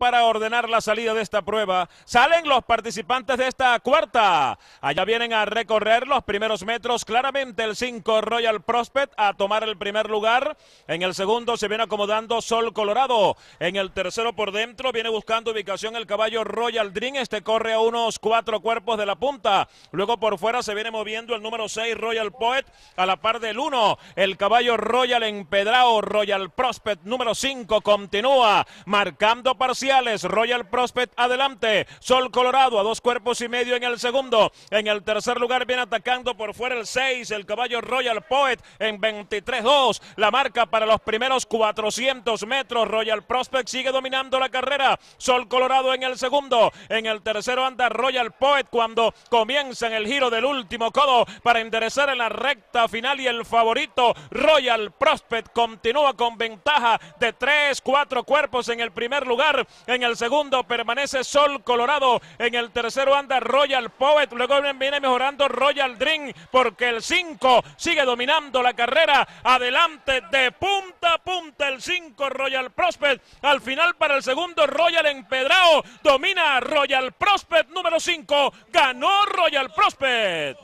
para ordenar la salida de esta prueba. Salen los participantes de esta cuarta. Allá vienen a recorrer los primeros metros. Claramente el 5 Royal Prospect a tomar el primer lugar. En el segundo se viene acomodando Sol Colorado. En el tercero por dentro viene buscando ubicación el caballo Royal Dream. Este corre a unos cuatro cuerpos de la punta. Luego por fuera se viene moviendo el número 6 Royal Poet a la par del 1. El caballo Royal Empedrado Royal Prospect número 5 continúa marcando parciales. Royal Prospect adelante. Sol Colorado a dos cuerpos y medio en el segundo. En el tercer lugar viene atacando por fuera el 6, el caballo Royal Poet en 23-2. La marca para los primeros 400 metros. Royal Prospect sigue dominando la carrera. Sol Colorado en el segundo. En el tercero anda Royal Poet cuando en el giro del último codo para enderezar en la recta final y el favorito Royal Prospect continúa con ventaja de tres, cuatro cuerpos en el primer lugar. En el segundo permanece Sol Colorado. En el tercero anda Royal Poet. Luego viene mejorando Royal Dream porque el 5 sigue dominando la carrera. Adelante de punta a punta el 5 Royal Prospect. Al final para el segundo Royal Empedrao. Domina Royal Prospect número 5. Ganó Royal Prospect.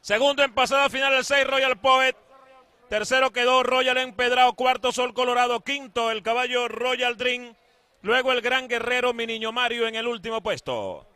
Segundo en pasada final el 6 Royal Poet. Tercero quedó Royal Empedrado. Cuarto Sol Colorado. Quinto el caballo Royal Dream. Luego el gran guerrero, mi niño Mario, en el último puesto.